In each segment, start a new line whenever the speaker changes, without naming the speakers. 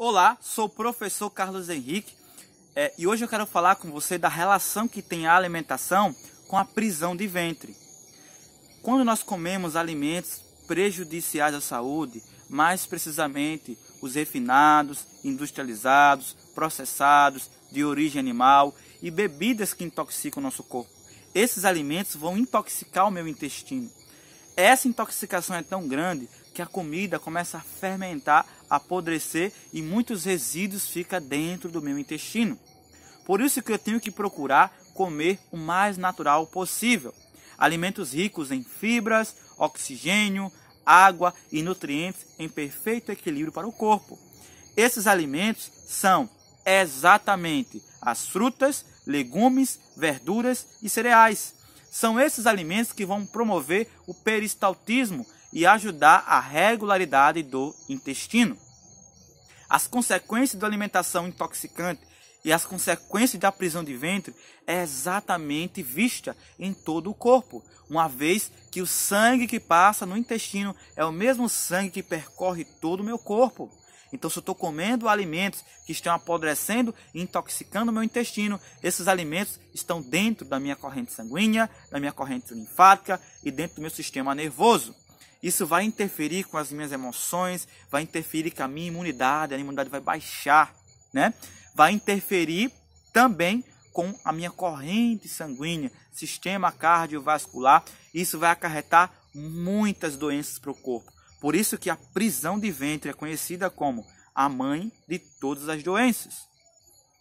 Olá, sou o professor Carlos Henrique é, e hoje eu quero falar com você da relação que tem a alimentação com a prisão de ventre. Quando nós comemos alimentos prejudiciais à saúde, mais precisamente os refinados, industrializados, processados, de origem animal e bebidas que intoxicam o nosso corpo, esses alimentos vão intoxicar o meu intestino. Essa intoxicação é tão grande que a comida começa a fermentar apodrecer e muitos resíduos ficam dentro do meu intestino. Por isso que eu tenho que procurar comer o mais natural possível. Alimentos ricos em fibras, oxigênio, água e nutrientes em perfeito equilíbrio para o corpo. Esses alimentos são exatamente as frutas, legumes, verduras e cereais. São esses alimentos que vão promover o peristaltismo, e ajudar a regularidade do intestino. As consequências da alimentação intoxicante e as consequências da prisão de ventre é exatamente vista em todo o corpo, uma vez que o sangue que passa no intestino é o mesmo sangue que percorre todo o meu corpo. Então, se eu estou comendo alimentos que estão apodrecendo e intoxicando meu intestino, esses alimentos estão dentro da minha corrente sanguínea, da minha corrente linfática e dentro do meu sistema nervoso. Isso vai interferir com as minhas emoções, vai interferir com a minha imunidade, a minha imunidade vai baixar, né? Vai interferir também com a minha corrente sanguínea, sistema cardiovascular. Isso vai acarretar muitas doenças para o corpo. Por isso que a prisão de ventre é conhecida como a mãe de todas as doenças.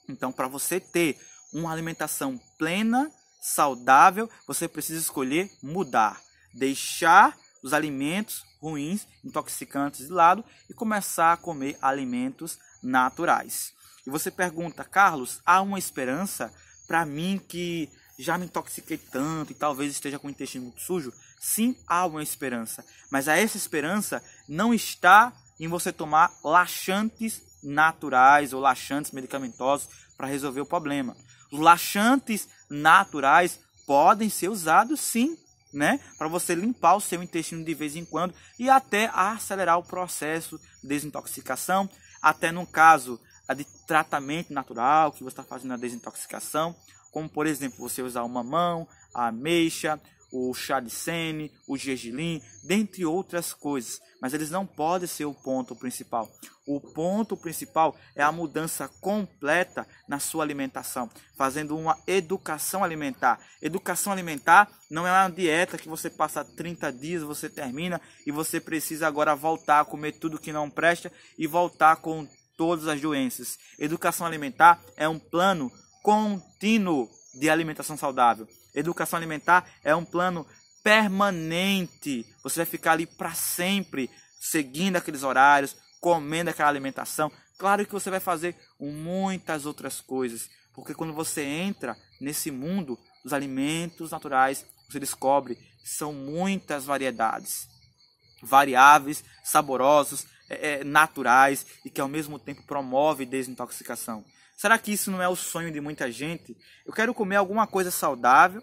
Então, para você ter uma alimentação plena, saudável, você precisa escolher mudar, deixar os alimentos ruins, intoxicantes de lado e começar a comer alimentos naturais. E você pergunta, Carlos, há uma esperança para mim que já me intoxiquei tanto e talvez esteja com o intestino muito sujo? Sim, há uma esperança, mas a essa esperança não está em você tomar laxantes naturais ou laxantes medicamentosos para resolver o problema. Os laxantes naturais podem ser usados sim né? Para você limpar o seu intestino de vez em quando e até acelerar o processo de desintoxicação, até no caso de tratamento natural que você está fazendo a desintoxicação, como por exemplo você usar uma mão, a ameixa, o Sene, o Gergelim, dentre outras coisas. Mas eles não podem ser o ponto principal. O ponto principal é a mudança completa na sua alimentação, fazendo uma educação alimentar. Educação alimentar não é uma dieta que você passa 30 dias, você termina e você precisa agora voltar a comer tudo que não presta e voltar com todas as doenças. Educação alimentar é um plano contínuo de alimentação saudável. Educação alimentar é um plano permanente. Você vai ficar ali para sempre, seguindo aqueles horários, comendo aquela alimentação. Claro que você vai fazer muitas outras coisas, porque quando você entra nesse mundo dos alimentos naturais, você descobre que são muitas variedades, variáveis, saborosos, é, é naturais e que ao mesmo tempo promove desintoxicação. Será que isso não é o sonho de muita gente? Eu quero comer alguma coisa saudável,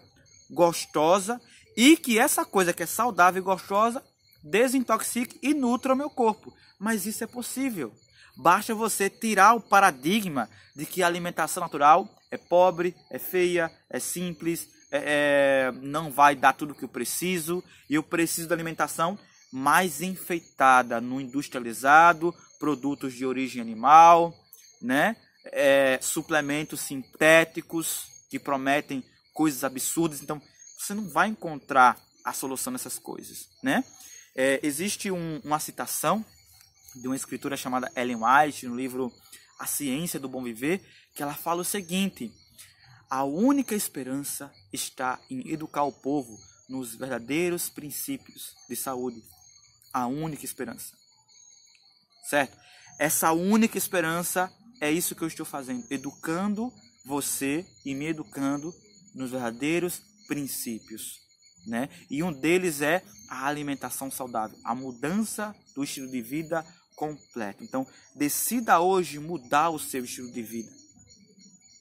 gostosa e que essa coisa que é saudável e gostosa desintoxique e nutra o meu corpo. Mas isso é possível. Basta você tirar o paradigma de que a alimentação natural é pobre, é feia, é simples, é, é, não vai dar tudo que eu preciso e eu preciso da alimentação mais enfeitada no industrializado, produtos de origem animal, né? é, suplementos sintéticos que prometem coisas absurdas. Então, você não vai encontrar a solução nessas coisas, né? É, existe um, uma citação de uma escritora chamada Ellen White no livro A Ciência do Bom Viver, que ela fala o seguinte: a única esperança está em educar o povo nos verdadeiros princípios de saúde. A única esperança. Certo? Essa única esperança é isso que eu estou fazendo, educando você e me educando nos verdadeiros princípios, né? E um deles é a alimentação saudável, a mudança do estilo de vida completo. Então, decida hoje mudar o seu estilo de vida,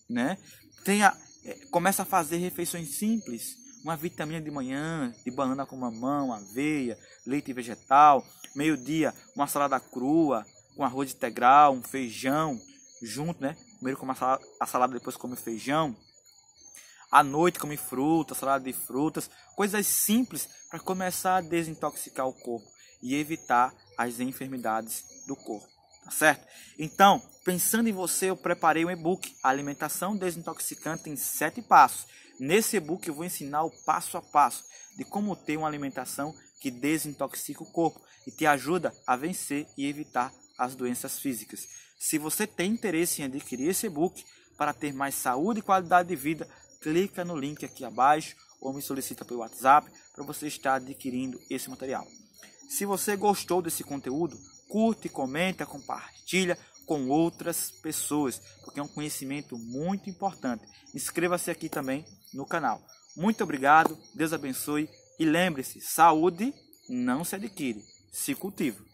né? Tenha, é, começa a fazer refeições simples, uma vitamina de manhã, de banana com mamão, aveia, leite vegetal, meio-dia, uma salada crua, com arroz integral, um feijão, junto, né? Primeiro come a salada, depois come feijão. À noite come frutas, salada de frutas, coisas simples para começar a desintoxicar o corpo e evitar as enfermidades do corpo, tá certo? Então, pensando em você, eu preparei um e-book Alimentação Desintoxicante em 7 passos. Nesse e-book eu vou ensinar o passo a passo de como ter uma alimentação que desintoxica o corpo e te ajuda a vencer e evitar as doenças físicas. Se você tem interesse em adquirir esse e-book para ter mais saúde e qualidade de vida, clica no link aqui abaixo ou me solicita pelo WhatsApp para você estar adquirindo esse material. Se você gostou desse conteúdo, curte, comenta, compartilha com outras pessoas, porque é um conhecimento muito importante. Inscreva-se aqui também no canal. Muito obrigado, Deus abençoe e lembre-se, saúde não se adquire, se cultiva.